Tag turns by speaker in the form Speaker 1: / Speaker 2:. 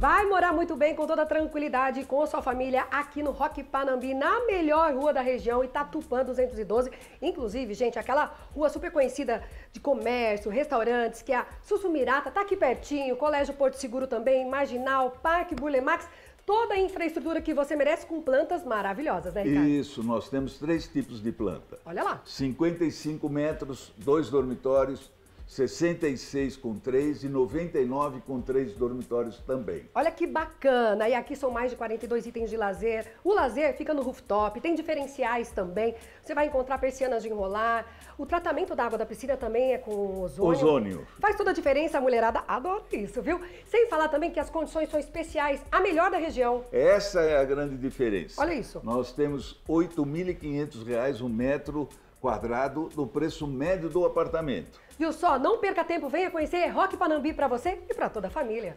Speaker 1: Vai morar muito bem, com toda tranquilidade, com sua família aqui no Rock Panambi, na melhor rua da região, Itatupã 212. Inclusive, gente, aquela rua super conhecida de comércio, restaurantes, que é a Sussumirata, tá aqui pertinho, Colégio Porto Seguro também, Marginal, Parque Burlemax toda a infraestrutura que você merece com plantas maravilhosas, né, Ricardo?
Speaker 2: Isso, nós temos três tipos de planta. Olha lá. 55 metros, dois dormitórios, 66 com 3 e 99 com 3 dormitórios também.
Speaker 1: Olha que bacana! E aqui são mais de 42 itens de lazer. O lazer fica no rooftop, tem diferenciais também. Você vai encontrar persianas de enrolar. O tratamento da água da piscina também é com ozônio. Ozônio. Faz toda a diferença, a mulherada adora isso, viu? Sem falar também que as condições são especiais, a melhor da região.
Speaker 2: Essa é a grande diferença. Olha isso. Nós temos R$ 8.500 um metro quadrado do preço médio do apartamento.
Speaker 1: Viu só? Não perca tempo, venha conhecer Rock Panambi para você e para toda a família.